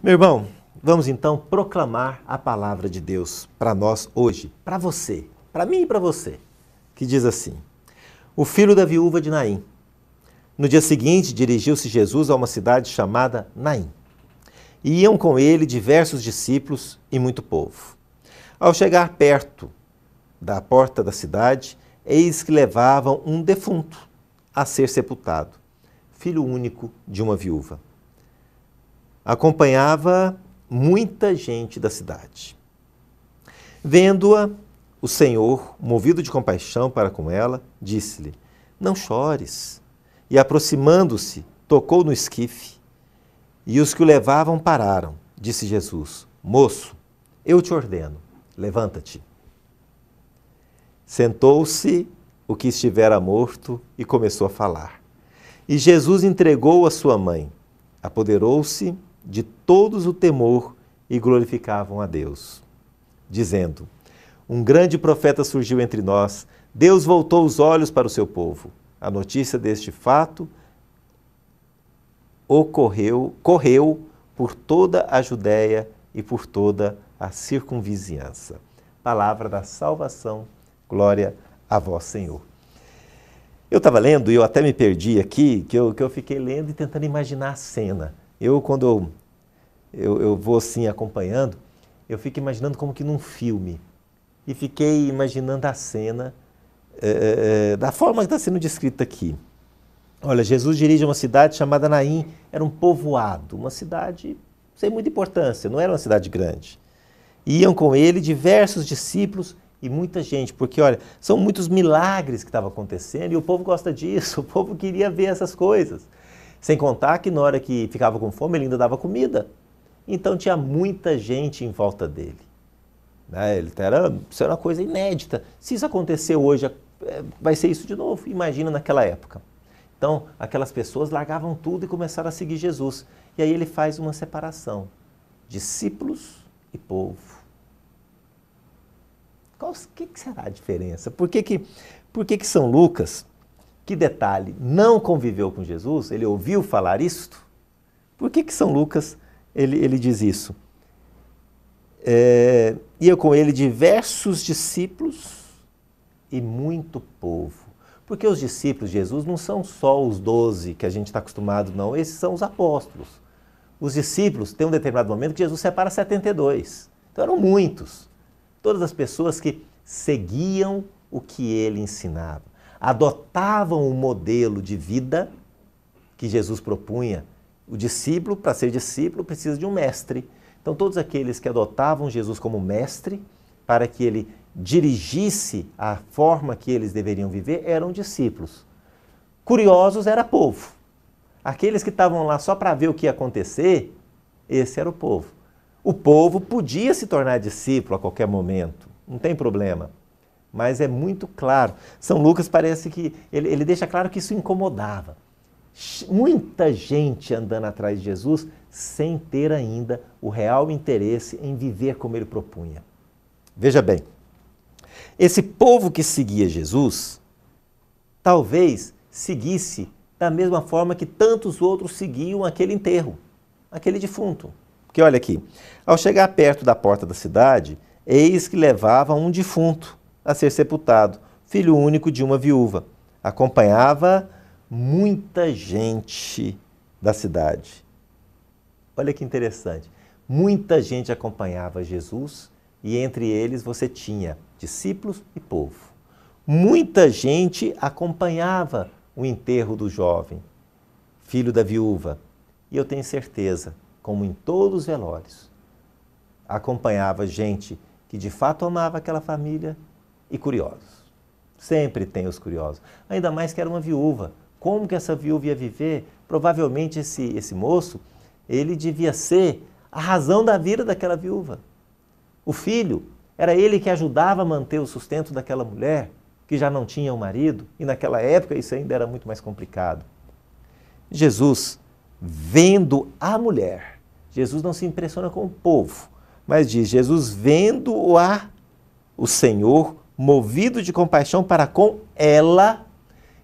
Meu irmão, vamos então proclamar a palavra de Deus para nós hoje, para você, para mim e para você, que diz assim: O filho da viúva de Naim. No dia seguinte, dirigiu-se Jesus a uma cidade chamada Naim. E iam com ele diversos discípulos e muito povo. Ao chegar perto da porta da cidade, eis que levavam um defunto a ser sepultado, filho único de uma viúva acompanhava muita gente da cidade. Vendo-a, o Senhor, movido de compaixão para com ela, disse-lhe: Não chores. E aproximando-se, tocou no esquife. E os que o levavam pararam. Disse Jesus: Moço, eu te ordeno, levanta-te. Sentou-se o que estivera morto e começou a falar. E Jesus entregou a sua mãe. Apoderou-se de todos o temor e glorificavam a Deus, dizendo: Um grande profeta surgiu entre nós, Deus voltou os olhos para o seu povo. A notícia deste fato ocorreu, correu por toda a Judéia e por toda a circunvizinhança. Palavra da salvação, glória a vós, Senhor. Eu estava lendo e eu até me perdi aqui, que eu, que eu fiquei lendo e tentando imaginar a cena. Eu, quando eu, eu, vou assim acompanhando, eu fico imaginando como que num filme. E fiquei imaginando a cena é, é, da forma que está sendo descrita aqui. Olha, Jesus dirige uma cidade chamada Naim, era um povoado, uma cidade sem muita importância, não era uma cidade grande. Iam com ele diversos discípulos e muita gente, porque olha, são muitos milagres que estavam acontecendo e o povo gosta disso, o povo queria ver essas coisas. Sem contar que na hora que ficava com fome, ele ainda dava comida. Então tinha muita gente em volta dele. Né? Ele era, isso era uma coisa inédita. Se isso acontecer hoje, é, vai ser isso de novo. Imagina naquela época. Então, aquelas pessoas largavam tudo e começaram a seguir Jesus. E aí ele faz uma separação: discípulos e povo. Qual que, que será a diferença? Por que, que, por que, que São Lucas que detalhe, não conviveu com Jesus, ele ouviu falar isto. Por que, que São Lucas ele, ele diz isso? É, ia com ele diversos discípulos e muito povo. Porque os discípulos de Jesus não são só os doze que a gente está acostumado, não. Esses são os apóstolos. Os discípulos, tem um determinado momento que Jesus separa 72. Então eram muitos. Todas as pessoas que seguiam o que ele ensinava adotavam o modelo de vida que Jesus propunha. O discípulo, para ser discípulo, precisa de um mestre. Então, todos aqueles que adotavam Jesus como mestre, para que ele dirigisse a forma que eles deveriam viver, eram discípulos. Curiosos era povo. Aqueles que estavam lá só para ver o que ia acontecer, esse era o povo. O povo podia se tornar discípulo a qualquer momento, não tem problema mas é muito claro. São Lucas parece que ele, ele deixa claro que isso incomodava. Muita gente andando atrás de Jesus sem ter ainda o real interesse em viver como ele propunha. Veja bem, esse povo que seguia Jesus talvez seguisse da mesma forma que tantos outros seguiam aquele enterro, aquele defunto. Porque olha aqui, ao chegar perto da porta da cidade, eis que levava um defunto a ser sepultado, filho único de uma viúva. Acompanhava muita gente da cidade. Olha que interessante. Muita gente acompanhava Jesus e entre eles você tinha discípulos e povo. Muita gente acompanhava o enterro do jovem, filho da viúva. E eu tenho certeza, como em todos os velórios, acompanhava gente que de fato amava aquela família e curiosos. Sempre tem os curiosos. Ainda mais que era uma viúva. Como que essa viúva ia viver? Provavelmente esse, esse moço, ele devia ser a razão da vida daquela viúva. O filho, era ele que ajudava a manter o sustento daquela mulher que já não tinha um marido, e naquela época isso ainda era muito mais complicado. Jesus, vendo a mulher, Jesus não se impressiona com o povo, mas diz: Jesus, vendo-a, o Senhor movido de compaixão para com ela,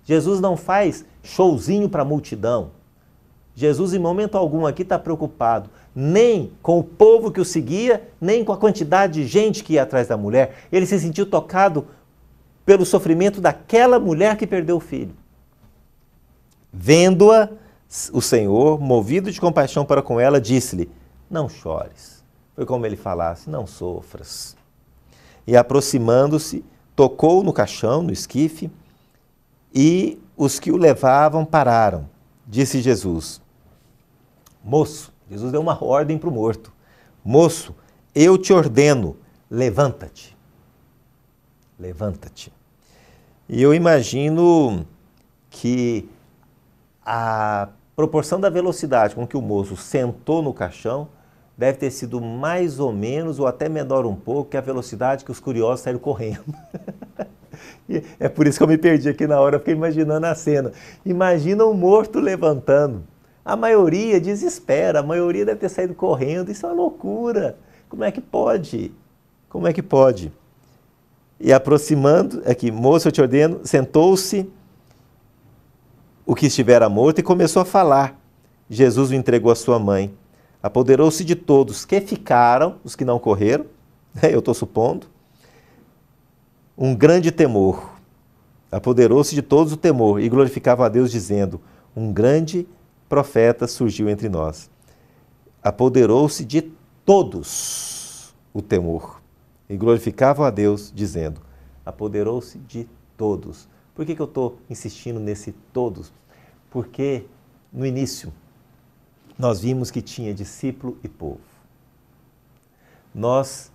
Jesus não faz showzinho para a multidão. Jesus, em momento algum, aqui está preocupado nem com o povo que o seguia, nem com a quantidade de gente que ia atrás da mulher. Ele se sentiu tocado pelo sofrimento daquela mulher que perdeu o filho. Vendo-a, o Senhor, movido de compaixão para com ela, disse-lhe: Não chores. Foi como ele falasse: Não sofras e aproximando-se, tocou no caixão, no esquife, e os que o levavam pararam. Disse Jesus: Moço, Jesus deu uma ordem para o morto: Moço, eu te ordeno, levanta-te. Levanta-te. E eu imagino que a proporção da velocidade com que o moço sentou no caixão deve ter sido mais ou menos, ou até menor um pouco, que a velocidade que os curiosos saíram correndo. é por isso que eu me perdi aqui na hora, eu fiquei imaginando a cena. Imagina um morto levantando. A maioria desespera, a maioria deve ter saído correndo. Isso é uma loucura. Como é que pode? Como é que pode? E aproximando, aqui, é moço, eu te ordeno, sentou-se o que estivera morto e começou a falar. Jesus o entregou à sua mãe. Apoderou-se de todos que ficaram, os que não correram, né, eu estou supondo, um grande temor. Apoderou-se de todos o temor e glorificavam a Deus, dizendo: Um grande profeta surgiu entre nós. Apoderou-se de todos o temor e glorificavam a Deus, dizendo: Apoderou-se de todos. Por que, que eu estou insistindo nesse todos? Porque no início nós vimos que tinha discípulo e povo. Nós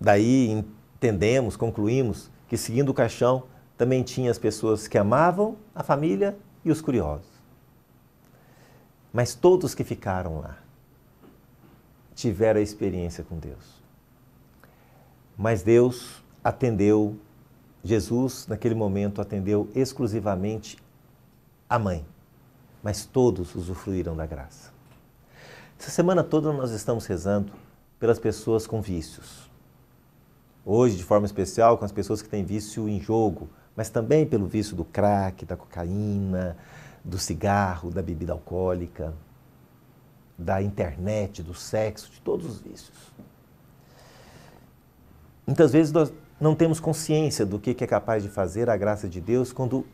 daí entendemos, concluímos que seguindo o caixão também tinha as pessoas que amavam a família e os curiosos. Mas todos que ficaram lá tiveram a experiência com Deus. Mas Deus atendeu, Jesus naquele momento atendeu exclusivamente a mãe, mas todos usufruíram da graça. Essa semana toda nós estamos rezando pelas pessoas com vícios. Hoje, de forma especial, com as pessoas que têm vício em jogo, mas também pelo vício do crack, da cocaína, do cigarro, da bebida alcoólica, da internet, do sexo, de todos os vícios. Muitas vezes nós não temos consciência do que é capaz de fazer a graça de Deus quando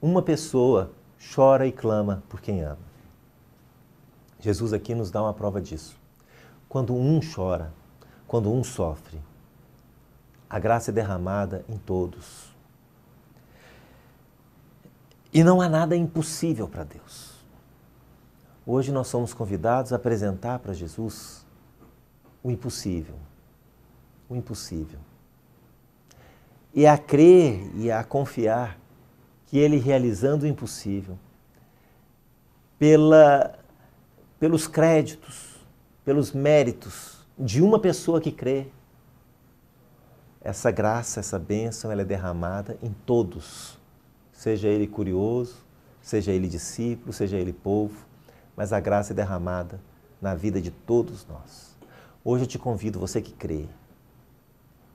uma pessoa chora e clama por quem ama. Jesus aqui nos dá uma prova disso. Quando um chora, quando um sofre, a graça é derramada em todos. E não há nada impossível para Deus. Hoje nós somos convidados a apresentar para Jesus o impossível. O impossível. E a crer e a confiar que Ele realizando o impossível, pela pelos créditos, pelos méritos de uma pessoa que crê. Essa graça, essa bênção, ela é derramada em todos, seja ele curioso, seja ele discípulo, seja ele povo, mas a graça é derramada na vida de todos nós. Hoje eu te convido, você que crê,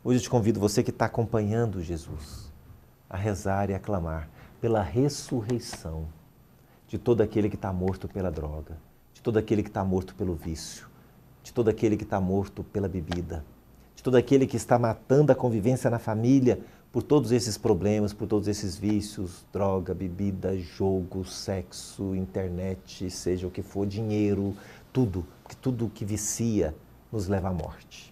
hoje eu te convido, você que está acompanhando Jesus, a rezar e a clamar pela ressurreição de todo aquele que está morto pela droga, de todo aquele que está morto pelo vício, de todo aquele que está morto pela bebida, de todo aquele que está matando a convivência na família por todos esses problemas, por todos esses vícios, droga, bebida, jogo, sexo, internet, seja o que for, dinheiro, tudo, porque tudo que vicia nos leva à morte.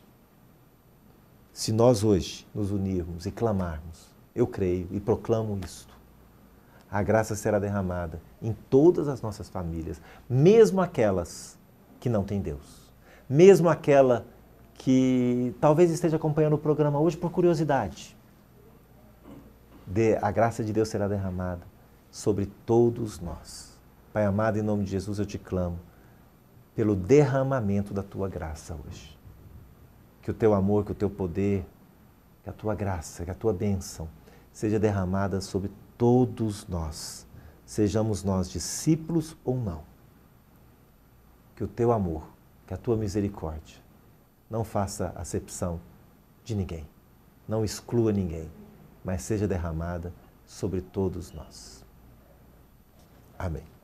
Se nós hoje nos unirmos e clamarmos, eu creio e proclamo isto, a graça será derramada em todas as nossas famílias, mesmo aquelas que não têm Deus, mesmo aquela que talvez esteja acompanhando o programa hoje por curiosidade. De, a graça de Deus será derramada sobre todos nós. Pai amado, em nome de Jesus eu te clamo pelo derramamento da tua graça hoje. Que o teu amor, que o teu poder, que a tua graça, que a tua bênção seja derramada sobre todos nós, sejamos nós discípulos ou não. Que o teu amor, que a tua misericórdia não faça acepção de ninguém, não exclua ninguém, mas seja derramada sobre todos nós. Amém.